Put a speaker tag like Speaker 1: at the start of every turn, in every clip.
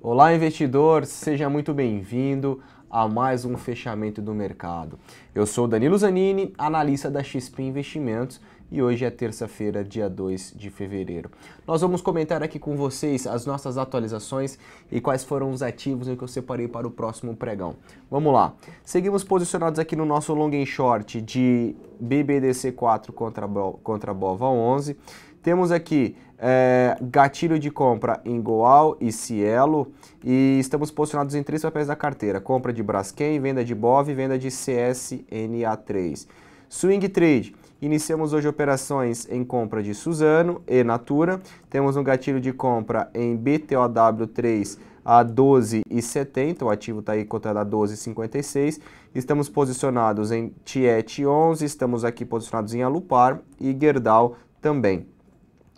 Speaker 1: Olá, investidor, seja muito bem-vindo a mais um fechamento do mercado. Eu sou Danilo Zanini, analista da XP Investimentos, e hoje é terça-feira, dia 2 de fevereiro. Nós vamos comentar aqui com vocês as nossas atualizações e quais foram os ativos que eu separei para o próximo pregão. Vamos lá. Seguimos posicionados aqui no nosso long and short de BBDC4 contra, contra Bova 11. Temos aqui é, gatilho de compra em Goal e Cielo e estamos posicionados em três papéis da carteira, compra de Braskem, venda de BOV e venda de CSNA3. Swing Trade, iniciamos hoje operações em compra de Suzano e Natura, temos um gatilho de compra em BTOW3 a 12,70, o ativo está aí cotado a 12,56, estamos posicionados em Tiet 11, estamos aqui posicionados em Alupar e Gerdau também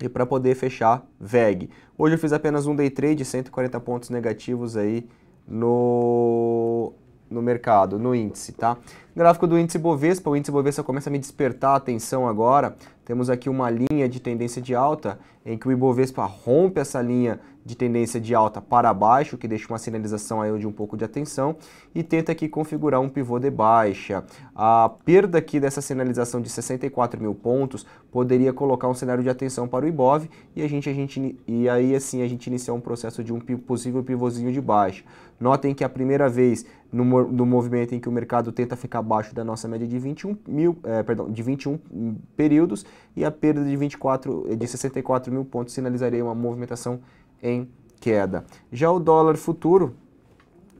Speaker 1: e para poder fechar VEG. Hoje eu fiz apenas um day trade, 140 pontos negativos aí no, no mercado, no índice, tá? Gráfico do índice Bovespa, o índice Bovespa começa a me despertar a atenção agora. Temos aqui uma linha de tendência de alta em que o Ibovespa rompe essa linha de tendência de alta para baixo, que deixa uma sinalização aí de um pouco de atenção e tenta aqui configurar um pivô de baixa. A perda aqui dessa sinalização de 64 mil pontos poderia colocar um cenário de atenção para o Ibov e a gente, a gente e aí assim a gente iniciar um processo de um possível pivôzinho de baixa. Notem que é a primeira vez no, no movimento em que o mercado tenta ficar abaixo da nossa média de 21, mil, é, perdão, de 21 períodos e a perda de, 24, de 64 mil pontos sinalizaria uma movimentação em queda. Já o dólar futuro,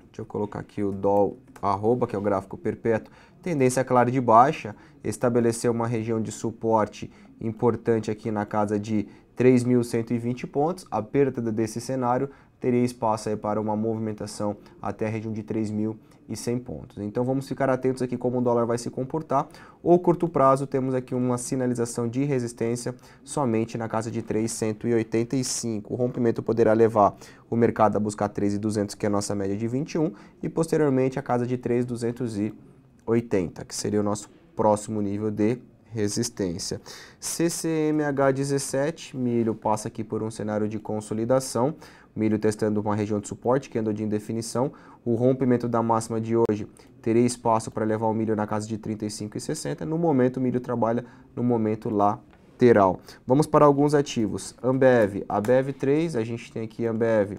Speaker 1: deixa eu colocar aqui o dólar arroba, que é o gráfico perpétuo, tendência clara de baixa, estabeleceu uma região de suporte importante aqui na casa de 3.120 pontos, a perda desse cenário teria espaço para uma movimentação até a região de 3.100 pontos. Então vamos ficar atentos aqui como o dólar vai se comportar. Ou curto prazo temos aqui uma sinalização de resistência somente na casa de 3.185. O rompimento poderá levar o mercado a buscar 3.200, que é a nossa média de 21, e posteriormente a casa de 3.280, que seria o nosso próximo nível de resistência. CCMH17, milho passa aqui por um cenário de consolidação, milho testando uma região de suporte que andou de indefinição. O rompimento da máxima de hoje teria espaço para levar o milho na casa de 35 e 60. No momento, o milho trabalha no momento lateral. Vamos para alguns ativos. Ambev, Ambev 3, a gente tem aqui Ambev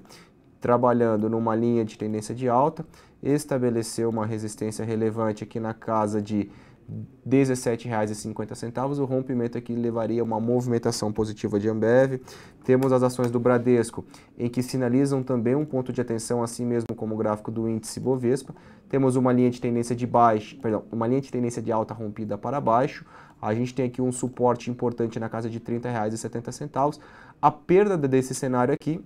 Speaker 1: trabalhando numa linha de tendência de alta, estabeleceu uma resistência relevante aqui na casa de R$ 17,50. O rompimento aqui levaria a uma movimentação positiva de Ambev. Temos as ações do Bradesco, em que sinalizam também um ponto de atenção, assim mesmo como o gráfico do índice Bovespa. Temos uma linha de tendência de baixo, perdão, uma linha de tendência de alta rompida para baixo. A gente tem aqui um suporte importante na casa de R$ 30,70. A perda desse cenário aqui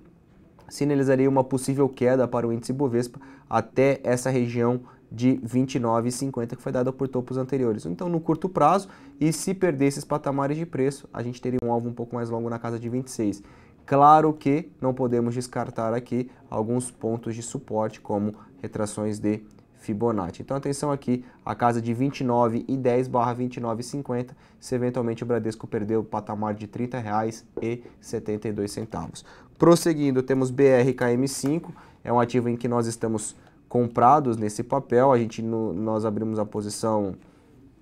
Speaker 1: sinalizaria uma possível queda para o índice Bovespa até essa região de 29,50 que foi dada por topos anteriores. Então, no curto prazo, e se perder esses patamares de preço, a gente teria um alvo um pouco mais longo na casa de 26. Claro que não podemos descartar aqui alguns pontos de suporte, como retrações de Fibonacci. Então, atenção aqui, a casa de 29 e 10 barra 29,50, se eventualmente o Bradesco perder o patamar de R$ 30,72. Prosseguindo, temos BRKM5, é um ativo em que nós estamos comprados nesse papel. A gente, no, nós abrimos a posição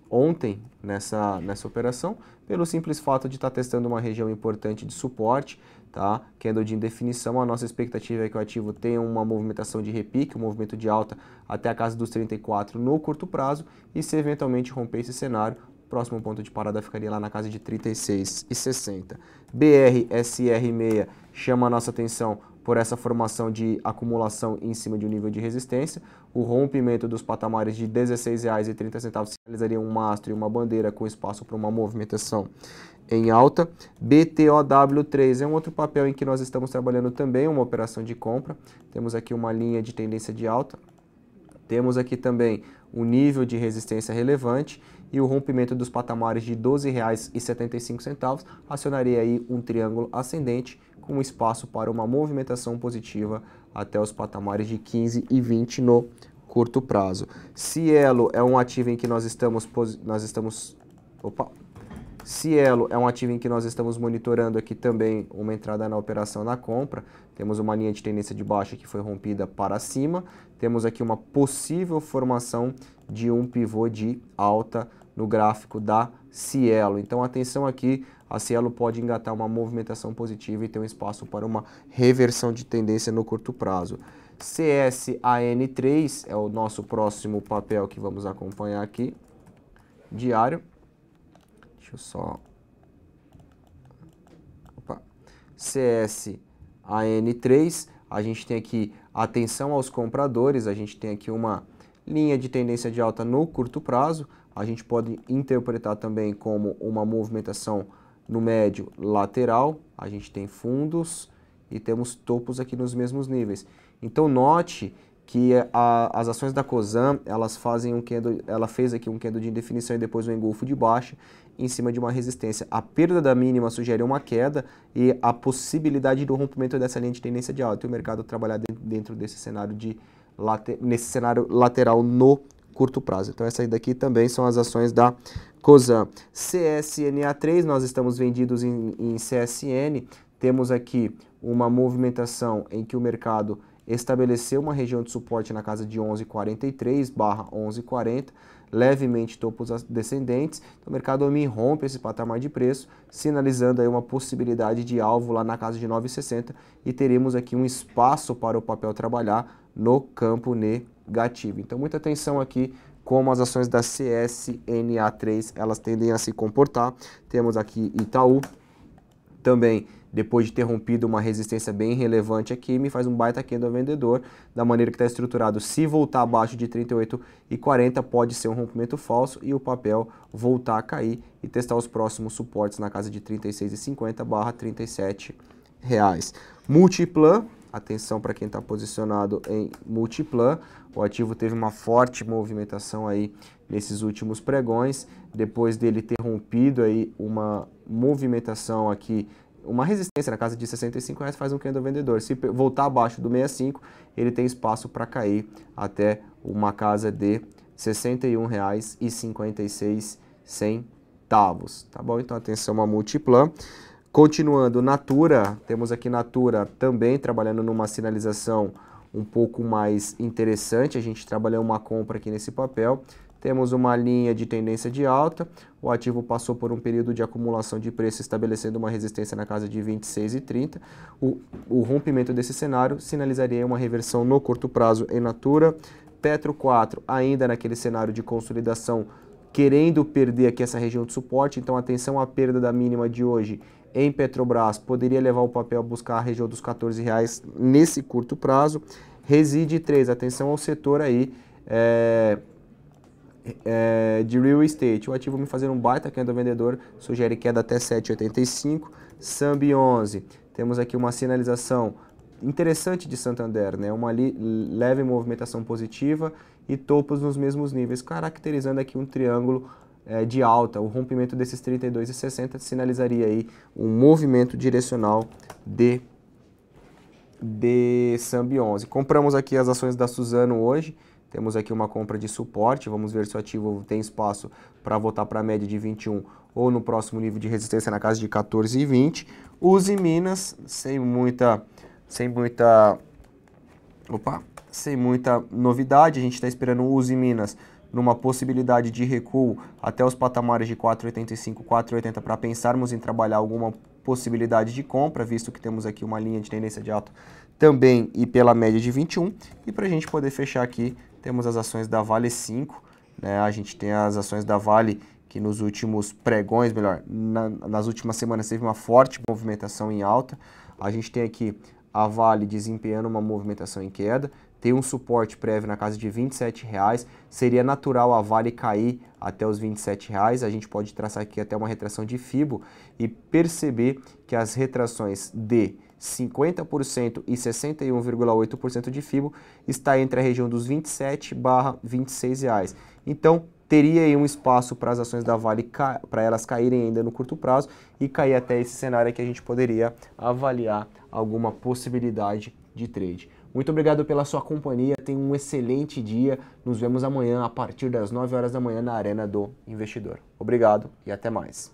Speaker 1: ontem nessa, nessa operação, pelo simples fato de estar tá testando uma região importante de suporte, tá? Candle de indefinição, a nossa expectativa é que o ativo tenha uma movimentação de repique, um movimento de alta até a casa dos 34 no curto prazo, e se eventualmente romper esse cenário, próximo ponto de parada ficaria lá na casa de 36 e 60. BRSR6 chama a nossa atenção por essa formação de acumulação em cima de um nível de resistência. O rompimento dos patamares de R$16,30 16,30 sinalizaria um mastro e uma bandeira com espaço para uma movimentação em alta. BTOW3 é um outro papel em que nós estamos trabalhando também, uma operação de compra. Temos aqui uma linha de tendência de alta. Temos aqui também um nível de resistência relevante e o rompimento dos patamares de R$12,75 acionaria aí um triângulo ascendente com espaço para uma movimentação positiva até os patamares de 15 e 20 no curto prazo. Cielo é um ativo em que nós estamos nós estamos opa, Cielo é um ativo em que nós estamos monitorando aqui também uma entrada na operação na compra. Temos uma linha de tendência de baixa que foi rompida para cima. Temos aqui uma possível formação de um pivô de alta no gráfico da Cielo. Então atenção aqui a Cielo pode engatar uma movimentação positiva e ter um espaço para uma reversão de tendência no curto prazo. CSAN3 é o nosso próximo papel que vamos acompanhar aqui, diário. Deixa eu só... Opa. CSAN3, a gente tem aqui atenção aos compradores, a gente tem aqui uma linha de tendência de alta no curto prazo, a gente pode interpretar também como uma movimentação positiva no médio lateral, a gente tem fundos e temos topos aqui nos mesmos níveis. Então note que a, as ações da COSAN, elas fazem um candle, ela fez aqui um candle de indefinição e depois um engolfo de baixa em cima de uma resistência. A perda da mínima sugere uma queda e a possibilidade do rompimento dessa linha de tendência de alta e o mercado trabalhar dentro desse cenário de nesse cenário lateral no curto prazo. Então essa daqui também são as ações da COSAN. CSNA3, nós estamos vendidos em, em CSN, temos aqui uma movimentação em que o mercado estabeleceu uma região de suporte na casa de 11,43 barra 11,40, levemente topos descendentes, então, o mercado me rompe esse patamar de preço, sinalizando aí uma possibilidade de alvo lá na casa de 9,60 e teremos aqui um espaço para o papel trabalhar no campo negativo. Então muita atenção aqui como as ações da CSNA3 elas tendem a se comportar. Temos aqui Itaú, também depois de ter rompido uma resistência bem relevante aqui, me faz um baita candle vendedor, da maneira que está estruturado, se voltar abaixo de 38,40 pode ser um rompimento falso e o papel voltar a cair e testar os próximos suportes na casa de 36,50 barra 37 reais. Multiplan, atenção para quem está posicionado em multiplan. O ativo teve uma forte movimentação aí nesses últimos pregões, depois dele ter rompido aí uma movimentação aqui, uma resistência na casa de 65 reais faz um candle vendedor. Se voltar abaixo do 65, ele tem espaço para cair até uma casa de 56 centavos. Tá bom? Então atenção a multiplan. Continuando, Natura, temos aqui Natura também trabalhando numa sinalização um pouco mais interessante. A gente trabalhou uma compra aqui nesse papel. Temos uma linha de tendência de alta. O ativo passou por um período de acumulação de preço, estabelecendo uma resistência na casa de 26 e 30. O, o rompimento desse cenário sinalizaria uma reversão no curto prazo em Natura. Petro 4, ainda naquele cenário de consolidação, querendo perder aqui essa região de suporte. Então, atenção à perda da mínima de hoje em Petrobras poderia levar o papel a buscar a região dos 14 reais nesse curto prazo. Reside 3, atenção ao setor aí é, é, de real estate. O ativo me fazer um baita é do vendedor, sugere queda até 7,85. Sambi 11, temos aqui uma sinalização interessante de Santander, né? uma leve movimentação positiva e topos nos mesmos níveis, caracterizando aqui um triângulo é, de alta, o rompimento desses 32 e 60 sinalizaria aí um movimento direcional de de Sambi 11. Compramos aqui as ações da Suzano hoje, temos aqui uma compra de suporte, vamos ver se o ativo tem espaço para voltar para a média de 21 ou no próximo nível de resistência na casa de 14 e 20. Use Minas, sem muita, sem muita, opa, sem muita novidade, a gente está esperando o Use Minas numa possibilidade de recuo até os patamares de 4,85, 4,80 para pensarmos em trabalhar alguma possibilidade de compra, visto que temos aqui uma linha de tendência de alta também e pela média de 21. E para a gente poder fechar aqui, temos as ações da Vale 5, né? a gente tem as ações da Vale que nos últimos pregões, melhor, na, nas últimas semanas teve uma forte movimentação em alta. A gente tem aqui a Vale desempenhando uma movimentação em queda, tem um suporte prévio na casa de R$ 27,00. Seria natural a Vale cair até os R$ 27,00. A gente pode traçar aqui até uma retração de FIBO e perceber que as retrações de 50% e 61,8% de FIBO está entre a região dos 27 barra 26 reais. Então, teria aí um espaço para as ações da Vale, para elas caírem ainda no curto prazo e cair até esse cenário que a gente poderia avaliar alguma possibilidade de trade. Muito obrigado pela sua companhia, tenha um excelente dia. Nos vemos amanhã a partir das 9 horas da manhã na Arena do Investidor. Obrigado e até mais.